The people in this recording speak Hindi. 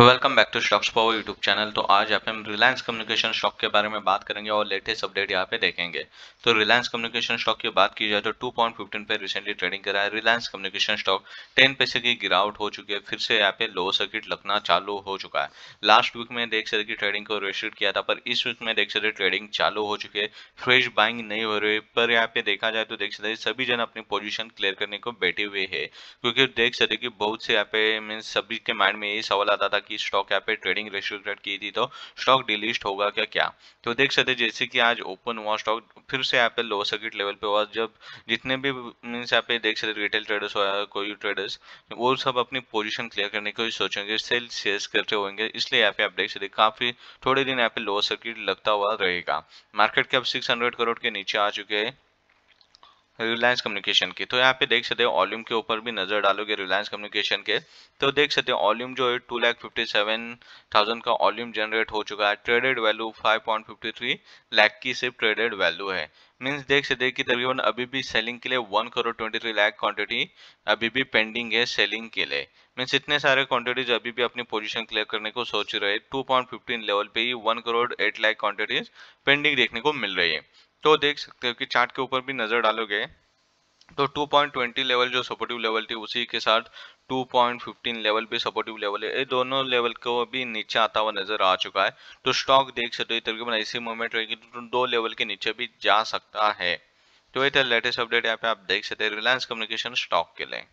welcome back to Stocks Power YouTube channel तो आज यहाँ पे हम रिलायंस कम्युनिकेशन स्टॉक के बारे में बात करेंगे और लेटेस्ट अपडेट यहाँ पे देखेंगे तो रिलायंस कम्युनिकेशन स्टॉक की बात की जाए तो 2.15 पे रिसेंटली ट्रेडिंग करा है रिलायंस कम्युनिकेशन स्टॉक 10 पैसे की गिरावट हो चुकी है फिर से यहाँ पे लो सर्किट लगना चालू हो चुका है लास्ट वीक में देख सकते की ट्रेडिंग को रेस्ट्रिक्ट किया था पर इस वीक में देख सकते ट्रेडिंग चालू हो चुकी है फ्रेश बाइंग नहीं हो रही पर यहाँ पे देखा जाए तो देख सकते सभी जन अपनी पोजिशन क्लियर करने को बैठे हुए है क्योंकि देख सकते कि बहुत से यहाँ पे मीन सभी के माइंड में यही सवाल आता था कि स्टॉक यहाँ पे ट्रेडिंग रेस्ट्रिक्टेड की थी तो स्टॉक डिलीस्ट होगा क्या क्या तो देख सकते जैसे कि आज ओपन हुआ स्टॉक फिर से यहाँ पे लो सर्किट लेवल पे हुआ जब जितने भी मीन्स यहाँ पे देख सकते रिटेल ट्रेडर्स हो या कोई ट्रेडर्स वो सब अपनी पोजिशन क्लियर करने की सोचेंगे सेल शेयर करते होंगे इसलिए यहाँ पे आप देख सकते काफ़ी थोड़े दिन यहाँ पे लो सर्किट लगता हुआ रहेगा मार्केट के अब सिक्स करोड़ के नीचे आ चुके हैं रिलायंस कम्युनिकेशन की तो यहाँ पे देख सकते हो वॉल्यूम के ऊपर भी नजर डालोगे रिलायंस कम्युनिकेशन के तो देख सकते हो वॉल्यूम जो है two lakh fifty seven thousand का वॉल्यूम जनरेट हो चुका है traded value five point fifty three lakh की सिर्फ ट्रेडेड वैल्यू है मीन्स देख सकते कि तकरीबन अभी भी सेलिंग के लिए one crore twenty three lakh quantity अभी भी पेंडिंग है सेलिंग के लिए मीन्स इतने सारे क्वांटिटीज अभी भी अपनी पोजीशन क्लियर करने को सोच रहे टू पॉइंट फिफ्टीन लेवल पे ही one crore eight lakh quantities pending देखने को मिल रही है तो देख सकते हो कि चार्ट के ऊपर भी नज़र डालोगे तो 2.20 लेवल जो सपोर्टिव लेवल थी उसी के साथ 2.15 लेवल भी सपोर्टिव लेवल है ये दोनों लेवल को भी नीचे आता हुआ नजर आ चुका है तो स्टॉक देख सकते हो तकरीबन ऐसी मूवमेंट रहेगी तो दो लेवल के नीचे भी जा सकता है तो ये था लेटेस्ट अपडेट यहाँ पे आप देख सकते हैं रिलायंस कम्युनिकेशन स्टॉक के लिए